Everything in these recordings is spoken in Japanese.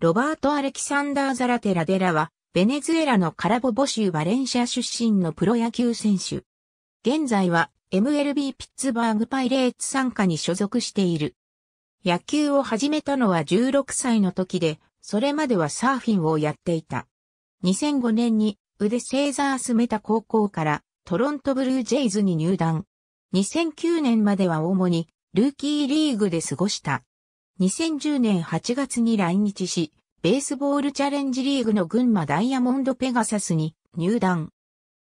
ロバート・アレキサンダー・ザラテラデラは、ベネズエラのカラボボ州バレンシア出身のプロ野球選手。現在は MLB ピッツバーグパイレーツ参加に所属している。野球を始めたのは16歳の時で、それまではサーフィンをやっていた。2005年に腕セーザースメタ高校からトロントブルージェイズに入団。2009年までは主にルーキーリーグで過ごした。2010年8月に来日し、ベースボールチャレンジリーグの群馬ダイヤモンドペガサスに入団。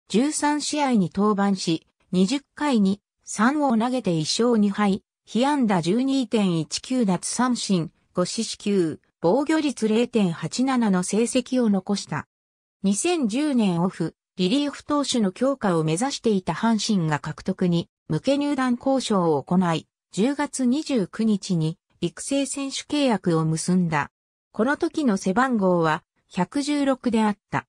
13試合に登板し、20回に3を投げて1勝2敗、被安打12.19奪三振、5四死球、防御率0.87の成績を残した。2010年オフ、リリーフ投手の強化を目指していた阪神が獲得に向け入団交渉を行い、10月29日に育成選手契約を結んだ。この時の背番号は116であった。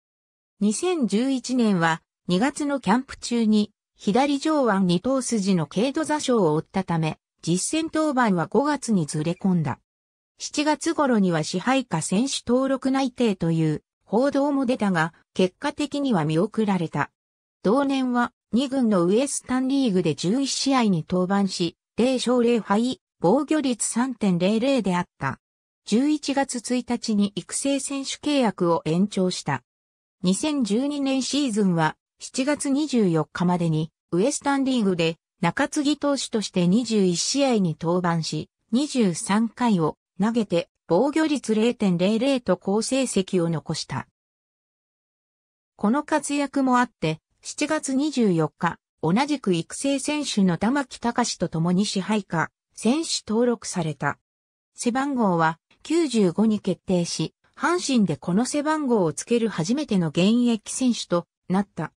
2011年は2月のキャンプ中に左上腕二頭筋の軽度座礁を負ったため、実戦登板は5月にずれ込んだ。7月頃には支配下選手登録内定という報道も出たが、結果的には見送られた。同年は2軍のウエスタンリーグで11試合に登板し、0勝0敗防御率3.00であった。11月1日に育成選手契約を延長した。2012年シーズンは7月24日までにウエスタンリーグで中継ぎ投手として21試合に登板し、23回を投げて防御率0.00と好成績を残した。この活躍もあって、7月24日、同じく育成選手の玉木隆と共に支配下、選手登録された。背番号は95に決定し、阪神でこの背番号をつける初めての現役選手となった。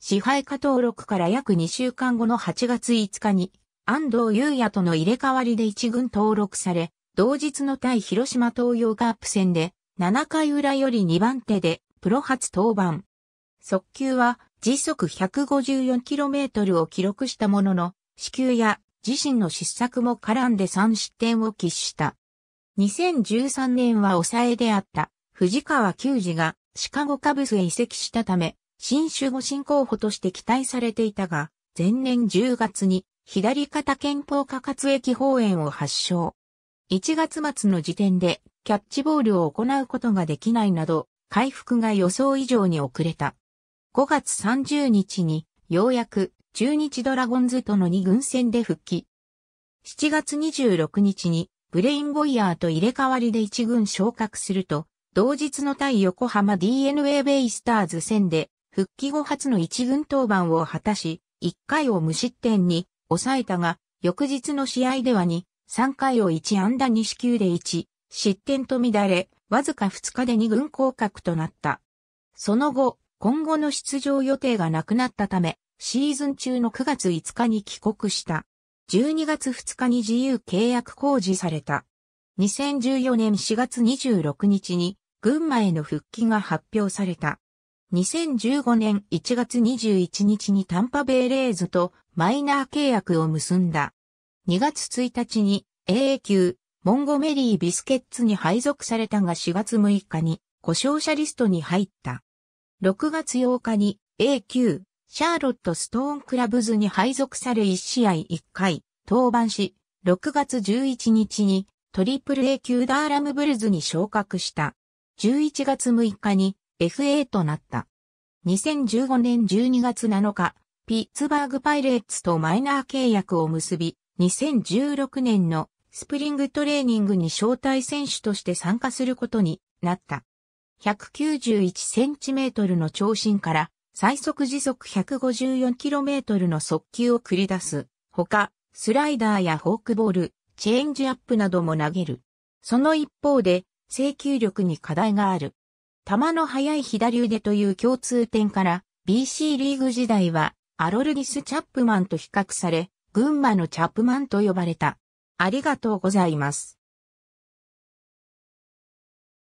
支配下登録から約2週間後の8月5日に、安藤優也との入れ替わりで1軍登録され、同日の対広島東洋カープ戦で、7回裏より2番手で、プロ初登板。速球は、時速 154km を記録したものの、死球や自身の失策も絡んで3失点を喫した。2013年は抑えであった藤川球児がシカゴカブスへ移籍したため、新守護神候補として期待されていたが、前年10月に左肩肩甲下滑液法炎を発症。1月末の時点でキャッチボールを行うことができないなど、回復が予想以上に遅れた。5月30日にようやく中日ドラゴンズとの2軍戦で復帰。7月26日にブレインボイヤーと入れ替わりで1軍昇格すると、同日の対横浜 DNA ベイスターズ戦で復帰後初の1軍登板を果たし、1回を無失点に抑えたが、翌日の試合では2、3回を1安打2四球で1、失点と乱れ、わずか2日で2軍降格となった。その後、今後の出場予定がなくなったため、シーズン中の9月5日に帰国した。12月2日に自由契約公示された。2014年4月26日に群馬への復帰が発表された。2015年1月21日にタンパベイレーズとマイナー契約を結んだ。2月1日に AA 級モンゴメリービスケッツに配属されたが4月6日に故障者リストに入った。6月8日に A 級シャーロット・ストーン・クラブズに配属され1試合1回、登板し、6月11日にトリプル A 級ダーラムブルズに昇格した。11月6日に FA となった。2015年12月7日、ピッツバーグパイレーツとマイナー契約を結び、2016年のスプリングトレーニングに招待選手として参加することになった。191センチメートルの長身から最速時速 154km の速球を繰り出す。ほか、スライダーやフォークボール、チェンジアップなども投げる。その一方で、制球力に課題がある。球の速い左腕という共通点から、BC リーグ時代は、アロルギス・チャップマンと比較され、群馬のチャップマンと呼ばれた。ありがとうございます。